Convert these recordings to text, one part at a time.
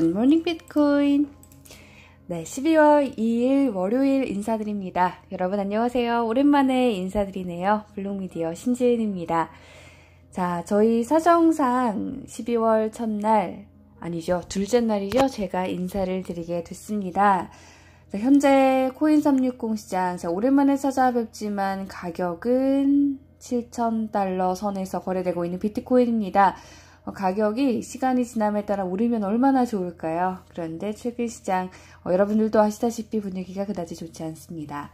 굿모닝 비트코인 네, 12월 2일 월요일 인사드립니다. 여러분 안녕하세요. 오랜만에 인사드리네요. 블록미디어 신지은입니다. 자, 저희 사정상 12월 첫날 아니죠. 둘째 날이죠. 제가 인사를 드리게 됐습니다. 자, 현재 코인 360 시장 자, 오랜만에 찾아뵙지만 가격은 7,000달러 선에서 거래되고 있는 비트코인입니다. 어, 가격이 시간이 지남에 따라 오르면 얼마나 좋을까요? 그런데 최근 시장 어, 여러분들도 아시다시피 분위기가 그다지 좋지 않습니다.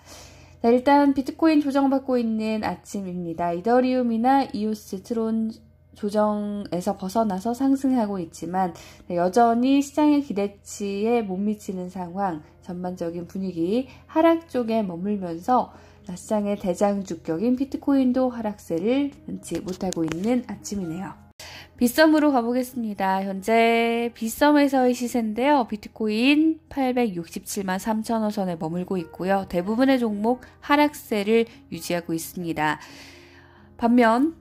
자, 일단 비트코인 조정받고 있는 아침입니다. 이더리움이나 이오스 트론 조정에서 벗어나서 상승하고 있지만 네, 여전히 시장의 기대치에 못 미치는 상황, 전반적인 분위기 하락 쪽에 머물면서 시장의 대장주격인 비트코인도 하락세를 면지 못하고 있는 아침이네요. 빗썸으로 가보겠습니다. 현재 빗썸에서의 시세인데요. 비트코인 867만 3천호 선에 머물고 있고요. 대부분의 종목 하락세를 유지하고 있습니다. 반면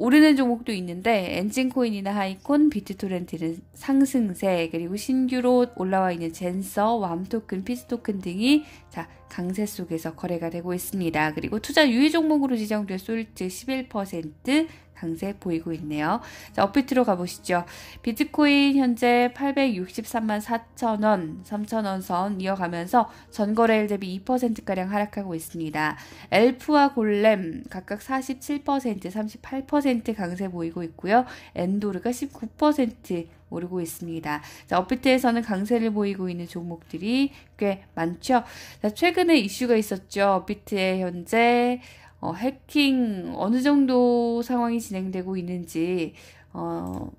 오르는 종목도 있는데 엔진코인이나 하이콘, 비트토렌트는 상승세, 그리고 신규로 올라와 있는 젠서, 왬토큰, 피스토큰 등이 자 강세 속에서 거래가 되고 있습니다. 그리고 투자 유의 종목으로 지정된 솔트 11%, 강세 보이고 있네요. 자, 업비트로 가보시죠. 비트코인 현재 863만 4천 원, 3천 원선 이어가면서 전거래일 대비 2%가량 하락하고 있습니다. 엘프와 골렘 각각 47%, 38% 강세 보이고 있고요. 엔도르가 19% 오르고 있습니다. 자, 업비트에서는 강세를 보이고 있는 종목들이 꽤 많죠. 자, 최근에 이슈가 있었죠. 업비트에 현재 어, 해킹 어느 정도 상황이 진행되고 있는지 어,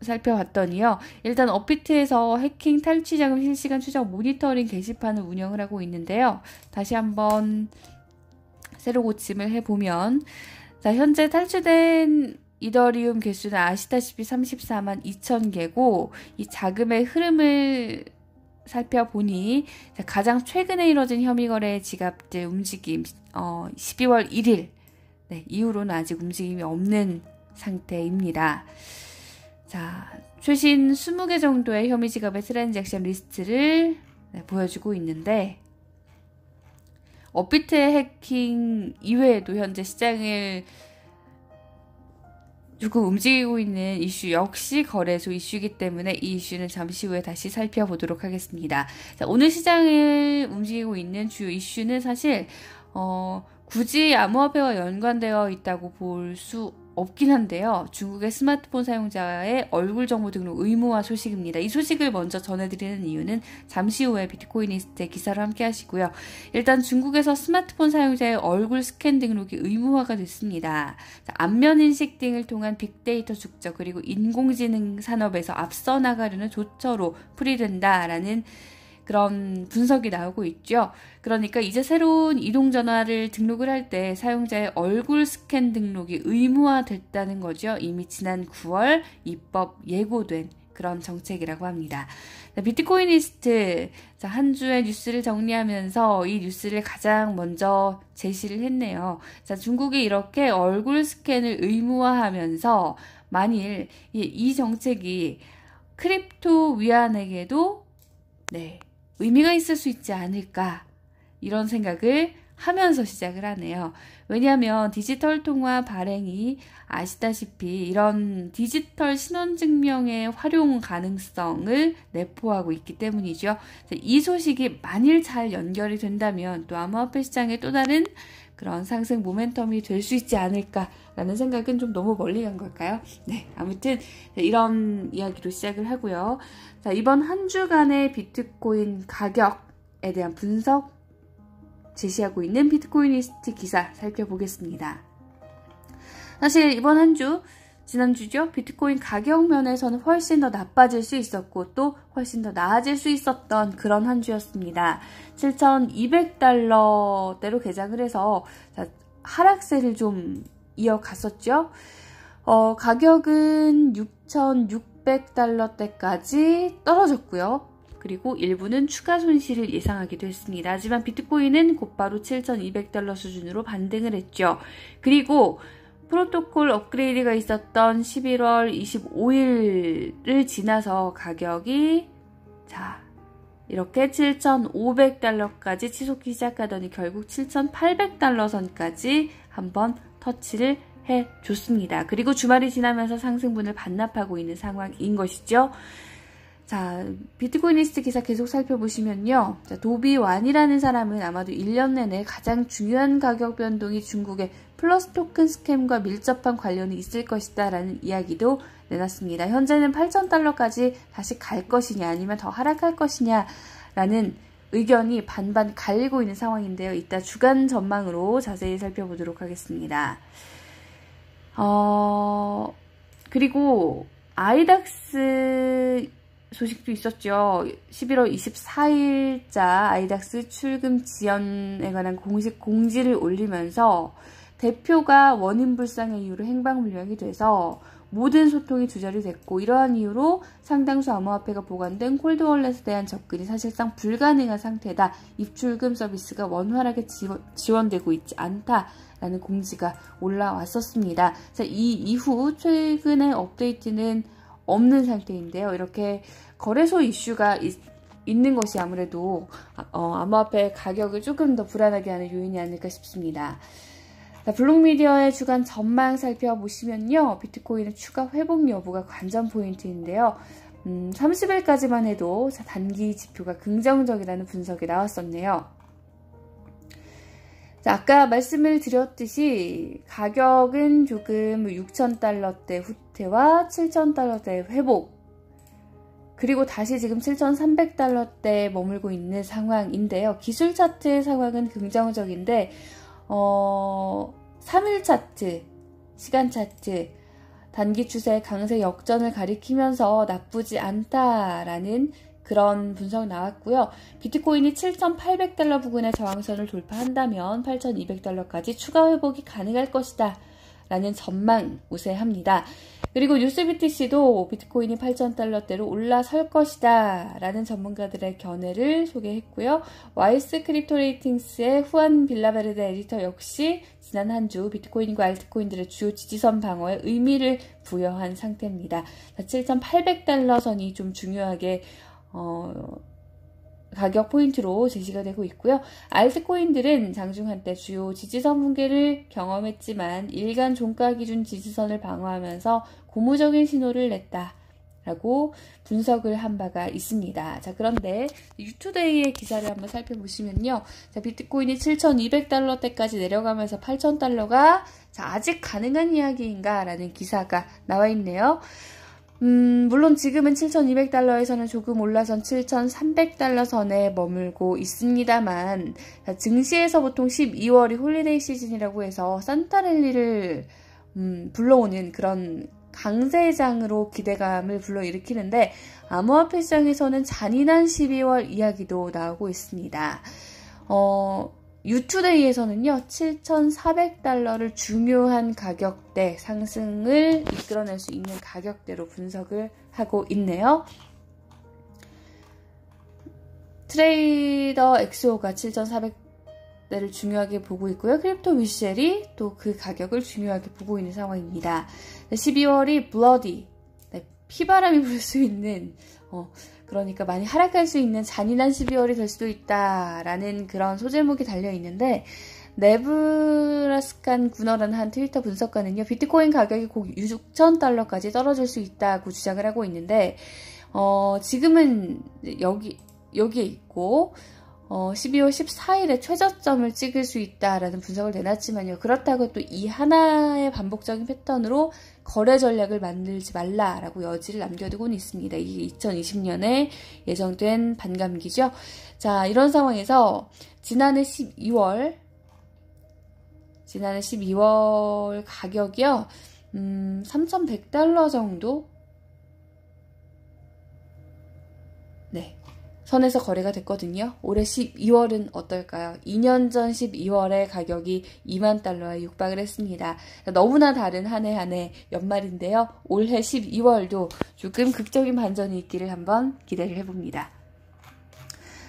살펴봤더니요. 일단 업비트에서 해킹 탈취 자금 실시간 추적 모니터링 게시판을 운영을 하고 있는데요. 다시 한번 새로 고침을 해보면 자 현재 탈취된 이더리움 개수는 아시다시피 34만 2천 개고 이 자금의 흐름을 살펴보니 가장 최근에 이뤄진 혐의 거래 지갑제 움직임 어, 12월 1일 네, 이후로는 아직 움직임이 없는 상태입니다. 자, 최신 20개 정도의 혐의 지갑의 트랜잭션 리스트를 네, 보여주고 있는데 업비트의 해킹 이외에도 현재 시장을 조금 움직이고 있는 이슈 역시 거래소 이슈이기 때문에 이 이슈는 잠시 후에 다시 살펴보도록 하겠습니다. 자, 오늘 시장을 움직이고 있는 주요 이슈는 사실 어, 굳이 암호화폐와 연관되어 있다고 볼수 없긴 한데요. 중국의 스마트폰 사용자의 얼굴 정보 등록 의무화 소식입니다. 이 소식을 먼저 전해드리는 이유는 잠시 후에 비트코이니스트의 기사를 함께 하시고요. 일단 중국에서 스마트폰 사용자의 얼굴 스캔 등록이 의무화가 됐습니다. 안면 인식 등을 통한 빅데이터 축적 그리고 인공지능 산업에서 앞서 나가려는 조처로 풀이된다라는 그런 분석이 나오고 있죠. 그러니까 이제 새로운 이동 전화를 등록을 할 때 사용자의 얼굴 스캔 등록이 의무화됐다는 거죠. 이미 지난 9월 입법 예고된 그런 정책이라고 합니다. 비트코인리스트한 주의 뉴스를 정리하면서 이 뉴스를 가장 먼저 제시를 했네요. 자, 중국이 이렇게 얼굴 스캔을 의무화하면서 만일 이, 이 정책이 크립토 위안에게도 네, 의미가 있을 수 있지 않을까 이런 생각을 하면서 시작을 하네요. 왜냐하면 디지털 통화 발행이 아시다시피 이런 디지털 신원증명의 활용 가능성을 내포하고 있기 때문이죠. 이 소식이 만일 잘 연결이 된다면 또 암호화폐 시장에또 다른 그런 상승 모멘텀이 될 수 있지 않을까라는 생각은 좀 너무 멀리 간 걸까요? 네, 아무튼 이런 이야기로 시작을 하고요. 자, 이번 한 주간의 비트코인 가격에 대한 분석 제시하고 있는 비트코이니스트 기사 살펴보겠습니다. 사실 이번 한주 지난주죠. 비트코인 가격 면에서는 훨씬 더 나빠질 수 있었고 또 훨씬 더 나아질 수 있었던 그런 한 주였습니다. 7,200달러대로 개장을 해서 하락세를 좀 이어갔었죠. 어, 가격은 6,600달러대까지 떨어졌고요. 그리고 일부는 추가 손실을 예상하기도 했습니다. 하지만 비트코인은 곧바로 7,200달러 수준으로 반등을 했죠. 그리고 프로토콜 업그레이드가 있었던 11월 25일을 지나서 가격이 자 이렇게 7,500달러까지 치솟기 시작하더니 결국 7,800달러 선까지 한번 터치를 해 줬습니다. 그리고 주말이 지나면서 상승분을 반납하고 있는 상황인 것이죠. 자, 비트코인니스트 기사 계속 살펴보시면요. 자, 도비완이라는 사람은 아마도 1년 내내 가장 중요한 가격 변동이 중국의 플러스 토큰 스캠과 밀접한 관련이 있을 것이다 라는 이야기도 내놨습니다. 현재는 8,000달러까지 다시 갈 것이냐 아니면 더 하락할 것이냐 라는 의견이 반반 갈리고 있는 상황인데요. 이따 주간 전망으로 자세히 살펴보도록 하겠습니다. 어, 그리고 아이닥스 소식도 있었죠. 11월 24일자 아이닥스 출금 지연에 관한 공식 공지를 올리면서 대표가 원인 불상의 이유로 행방불명이 돼서 모든 소통이 두절이 됐고 이러한 이유로 상당수 암호화폐가 보관된 콜드월렛에 대한 접근이 사실상 불가능한 상태다. 입출금 서비스가 원활하게 지원, 되고 있지 않다라는 공지가 올라왔었습니다. 이 이후 최근의 업데이트는 없는 상태인데요. 이렇게 거래소 이슈가 있, 는 것이 아무래도 어, 암호화폐 가격을 조금 더 불안하게 하는 요인이 아닐까 싶습니다. 자, 블록미디어의 주간 전망 살펴보시면요. 비트코인의 추가 회복 여부가 관전 포인트인데요. 음, 30일까지만 해도 단기 지표가 긍정적이라는 분석이 나왔었네요. 아까 말씀을 드렸듯이 가격은 조금 6,000달러대 후퇴와 7,000달러대 회복 그리고 다시 지금 7 3 0 0달러대 머물고 있는 상황인데요. 기술 차트의 상황은 긍정적인데 어, 3일 차트, 시간 차트, 단기 추세 강세 역전을 가리키면서 나쁘지 않다라는 그런 분석 이 나왔고요. 비트코인이 7,800달러 부근의 저항선을 돌파한다면 8,200달러까지 추가 회복이 가능할 것이다. 라는 전망 우세합니다. 그리고 뉴스 비티씨도 비트코인이 8,000달러대로 올라설 것이다. 라는 전문가들의 견해를 소개했고요. 와이스 크립토 레이팅스의 후안 빌라베르데 에디터 역시 지난 한 주 비트코인과 알트코인들의 주요 지지선 방어에 의미를 부여한 상태입니다. 7,800달러 선이 좀 중요하게 어, 가격 포인트로 제시가 되고 있고요. 알트코인들은 장중 한때 주요 지지선 붕괴를 경험했지만 일간 종가 기준 지지선을 방어하면서 고무적인 신호를 냈다. 라고 분석을 한 바가 있습니다. 자, 그런데 유투데이의 기사를 한번 살펴보시면요. 자, 비트코인이 7,200달러대까지 내려가면서 8,000달러가 자, 아직 가능한 이야기인가라는 기사가 나와 있네요. 음, 물론 지금은 7,200달러에서는 조금 올라선 7,300달러 선에 머물고 있습니다만, 자, 증시에서 보통 12월이 홀리데이 시즌이라고 해서 산타랠리를 음, 불러오는 그런 강세장으로 기대감을 불러일으키는데, 암호화폐 시장에서는 잔인한 12월 이야기도 나오고 있습니다. 어, 유투데이에서는요, 7,400달러를 중요한 가격대 상승을 이끌어낼 수 있는 가격대로 분석을 하고 있네요. 트레이더 x o 가 7,400대를 중요하게 보고 있고요. 크립토 위셸이또 그 가격을 중요하게 보고 있는 상황입니다. 12월이 블러디 피바람이 불 수 있는 어, 그러니까 많이 하락할 수 있는 잔인한 12월이 될 수도 있다라는 그런 소제목이 달려 있는데 네브라스칸 군어라는 한 트위터 분석가는요 비트코인 가격이 곧 6천 달러까지 떨어질 수 있다고 주장을 하고 있는데 어, 지금은 여기 여기에 있고 12월 어, 14일에 최저점을 찍을 수 있다라는 분석을 내놨지만요. 그렇다고 또 이 하나의 반복적인 패턴으로 거래 전략을 만들지 말라라고 여지를 남겨두고는 있습니다. 이게 2020년에 예정된 반감기죠. 자, 이런 상황에서 지난해 12월, 지난해 12월 가격이요. 음, 3,100달러 정도 선에서 거래가 됐거든요. 올해 12월은 어떨까요? 2년 전1 2월에 가격이 2만 달러에 육박을 했습니다. 너무나 다른 한 해 한 해 연말인데요. 올해 12월도 조금 극적인 반전이 있기를 한번 기대를 해봅니다.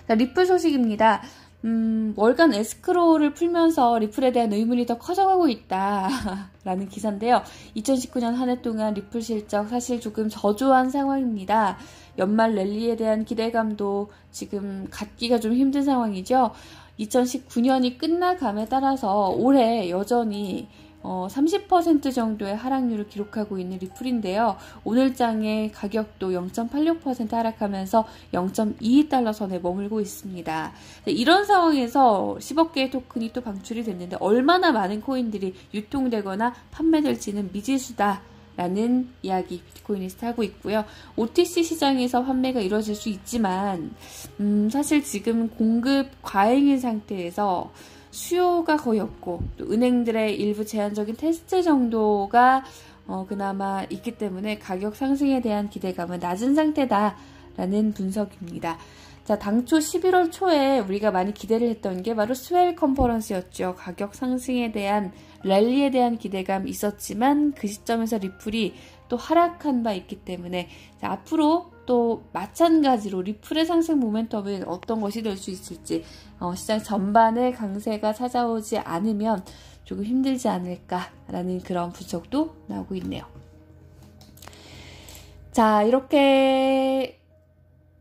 리플 소식입니다. 음, 월간 에스크로를 우 풀면서 리플에 대한 의문이 더 커져가고 있다라는 기사인데요. 2019년 한 해 동안 리플 실적 사실 조금 저조한 상황입니다. 연말 랠리에 대한 기대감도 지금 갖기가 좀 힘든 상황이죠. 2019년이 끝나감에 따라서 올해 여전히 어, 30% 정도의 하락률을 기록하고 있는 리플인데요. 오늘 장의 가격도 0.86% 하락하면서 0.22달러 선에 머물고 있습니다. 네, 이런 상황에서 10억 개의 토큰이 또 방출이 됐는데 얼마나 많은 코인들이 유통되거나 판매될지는 미지수다. 라는 이야기 비트코인에서 하고 있고요. OTC 시장에서 판매가 이루어질 수 있지만 음, 사실 지금 공급 과잉인 상태에서 수요가 거의 없고 또 은행들의 일부 제한적인 테스트 정도가 어, 그나마 있기 때문에 가격 상승에 대한 기대감은 낮은 상태다라는 분석입니다. 자, 당초 11월 초에 우리가 많이 기대를 했던 게 바로 스웰 컨퍼런스였죠. 가격 상승에 대한 랠리에 대한 기대감 있었지만 그 시점에서 리플이 또 하락한 바 있기 때문에 자, 앞으로 또 마찬가지로 리플의 상승 모멘텀은 어떤 것이 될 수 있을지 어, 시장 전반에 강세가 찾아오지 않으면 조금 힘들지 않을까라는 그런 분석도 나오고 있네요. 자 이렇게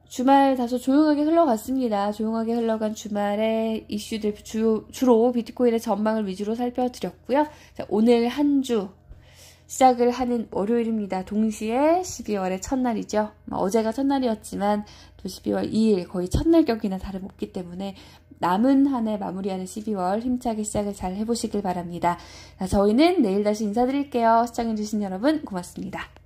주말 다소 조용하게 흘러갔습니다. 조용하게 흘러간 주말에 이슈들 주, 주로 비트코인의 전망을 위주로 살펴드렸고요. 자, 오늘 한주 시작을 하는 월요일입니다. 동시에 12월의 첫날이죠. 뭐 어제가 첫날이었지만 또 12월 2일 거의 첫날 격이나 다름없기 때문에 남은 한 해 마무리하는 12월 힘차게 시작을 잘 해보시길 바랍니다. 저희는 내일 다시 인사드릴게요. 시청해주신 여러분 고맙습니다.